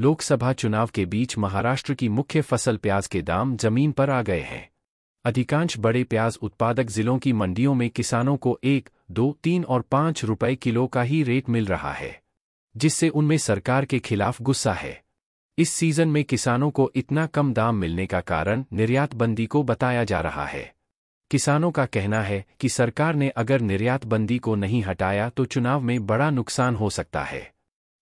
लोकसभा चुनाव के बीच महाराष्ट्र की मुख्य फसल प्याज के दाम जमीन पर आ गए हैं अधिकांश बड़े प्याज उत्पादक जिलों की मंडियों में किसानों को एक दो तीन और पाँच रुपए किलो का ही रेट मिल रहा है जिससे उनमें सरकार के खिलाफ गुस्सा है इस सीजन में किसानों को इतना कम दाम मिलने का कारण निर्यात बंदी को बताया जा रहा है किसानों का कहना है कि सरकार ने अगर निर्यात बंदी को नहीं हटाया तो चुनाव में बड़ा नुकसान हो सकता है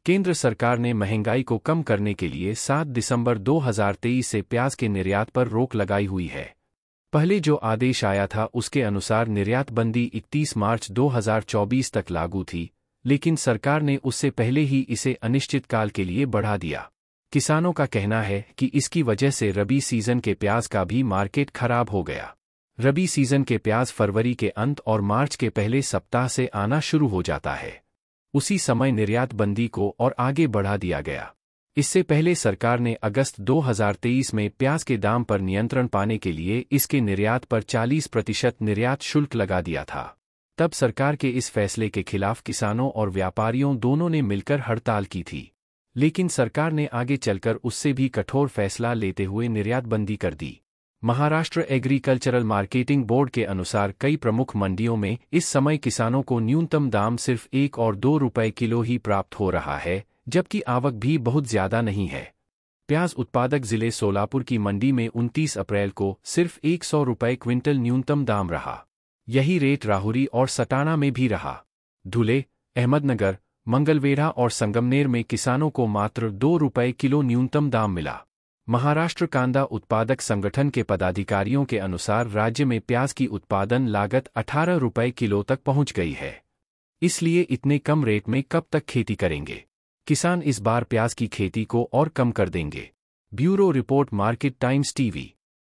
केंद्र सरकार ने महंगाई को कम करने के लिए 7 दिसंबर 2023 से प्याज के निर्यात पर रोक लगाई हुई है पहले जो आदेश आया था उसके अनुसार निर्यात बंदी 31 मार्च 2024 तक लागू थी लेकिन सरकार ने उससे पहले ही इसे अनिश्चितकाल के लिए बढ़ा दिया किसानों का कहना है कि इसकी वजह से रबी सीजन के प्याज का भी मार्केट खराब हो गया रबी सीजन के प्याज फरवरी के अंत और मार्च के पहले सप्ताह से आना शुरू हो जाता है उसी समय निर्यात बंदी को और आगे बढ़ा दिया गया इससे पहले सरकार ने अगस्त 2023 में प्याज के दाम पर नियंत्रण पाने के लिए इसके निर्यात पर 40 प्रतिशत निर्यात शुल्क लगा दिया था तब सरकार के इस फैसले के खिलाफ किसानों और व्यापारियों दोनों ने मिलकर हड़ताल की थी लेकिन सरकार ने आगे चलकर उससे भी कठोर फैसला लेते हुए निर्यात बंदी कर दी महाराष्ट्र एग्रीकल्चरल मार्केटिंग बोर्ड के अनुसार कई प्रमुख मंडियों में इस समय किसानों को न्यूनतम दाम सिर्फ एक और दो रुपये किलो ही प्राप्त हो रहा है जबकि आवक भी बहुत ज्यादा नहीं है प्याज उत्पादक जिले सोलापुर की मंडी में 29 अप्रैल को सिर्फ एक सौ रुपये क्विंटल न्यूनतम दाम रहा यही रेट राहुरी और सटाना में भी रहा धुले अहमदनगर मंगलवेढ़ा और संगमनेर में किसानों को मात्र दो रुपये किलो न्यूनतम दाम मिला महाराष्ट्र कांदा उत्पादक संगठन के पदाधिकारियों के अनुसार राज्य में प्याज की उत्पादन लागत अठारह रुपये किलो तक पहुंच गई है इसलिए इतने कम रेट में कब तक खेती करेंगे किसान इस बार प्याज की खेती को और कम कर देंगे bureau report Market Times TV